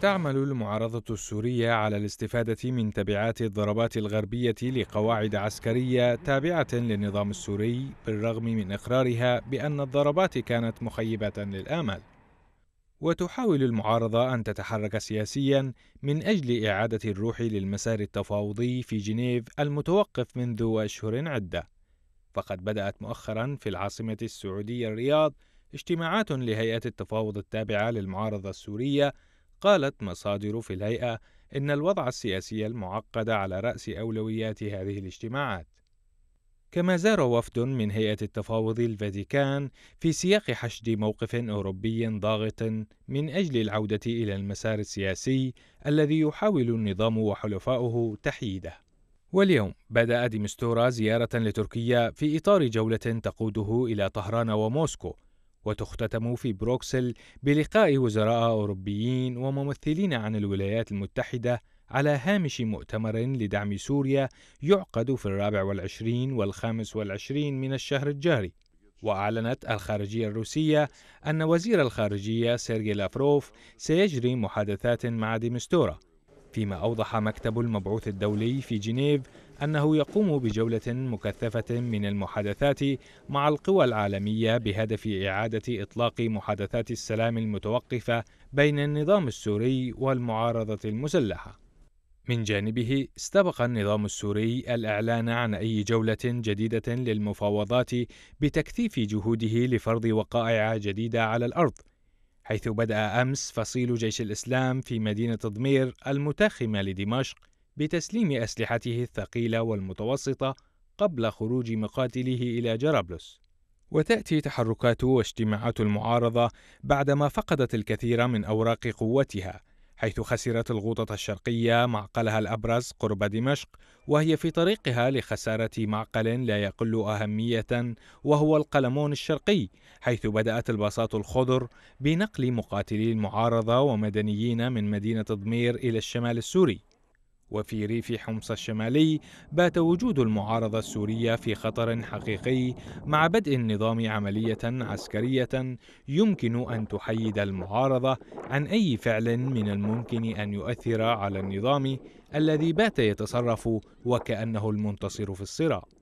تعمل المعارضة السورية على الاستفادة من تبعات الضربات الغربية لقواعد عسكرية تابعة للنظام السوري بالرغم من إقرارها بأن الضربات كانت مخيبة للآمال. وتحاول المعارضة أن تتحرك سياسيا من أجل إعادة الروح للمسار التفاوضي في جنيف المتوقف منذ أشهر عدة. فقد بدأت مؤخرا في العاصمة السعودية الرياض اجتماعات لهيئة التفاوض التابعة للمعارضة السورية قالت مصادر في الهيئة إن الوضع السياسي المعقد على رأس أولويات هذه الاجتماعات. كما زار وفد من هيئة التفاوض الفاتيكان في سياق حشد موقف أوروبي ضاغط من أجل العودة إلى المسار السياسي الذي يحاول النظام وحلفاؤه تحييده. واليوم بدأ ديمستورا زيارة لتركيا في إطار جولة تقوده إلى طهران وموسكو وتختتم في بروكسل بلقاء وزراء أوروبيين وممثلين عن الولايات المتحدة على هامش مؤتمر لدعم سوريا يعقد في الرابع والعشرين والخامس والعشرين من الشهر الجاري وأعلنت الخارجية الروسية أن وزير الخارجية سيرجي لافروف سيجري محادثات مع ديمستورا فيما أوضح مكتب المبعوث الدولي في جنيف أنه يقوم بجولة مكثفة من المحادثات مع القوى العالمية بهدف إعادة إطلاق محادثات السلام المتوقفة بين النظام السوري والمعارضة المسلحة. من جانبه استبق النظام السوري الإعلان عن أي جولة جديدة للمفاوضات بتكثيف جهوده لفرض وقائع جديدة على الأرض حيث بدأ أمس فصيل جيش الإسلام في مدينة ضمير المتاخمة لدمشق بتسليم أسلحته الثقيلة والمتوسطة قبل خروج مقاتله إلى جرابلس. وتأتي تحركات واجتماعات المعارضة بعدما فقدت الكثير من أوراق قوتها حيث خسرت الغوطة الشرقية معقلها الأبرز قرب دمشق وهي في طريقها لخسارة معقل لا يقل أهمية وهو القلمون الشرقي حيث بدأت الباصات الخضر بنقل مقاتلي المعارضة ومدنيين من مدينة ضمير إلى الشمال السوري وفي ريف حمص الشمالي بات وجود المعارضة السورية في خطر حقيقي مع بدء النظام عملية عسكرية يمكن أن تحيد المعارضة عن أي فعل من الممكن أن يؤثر على النظام الذي بات يتصرف وكأنه المنتصر في الصراع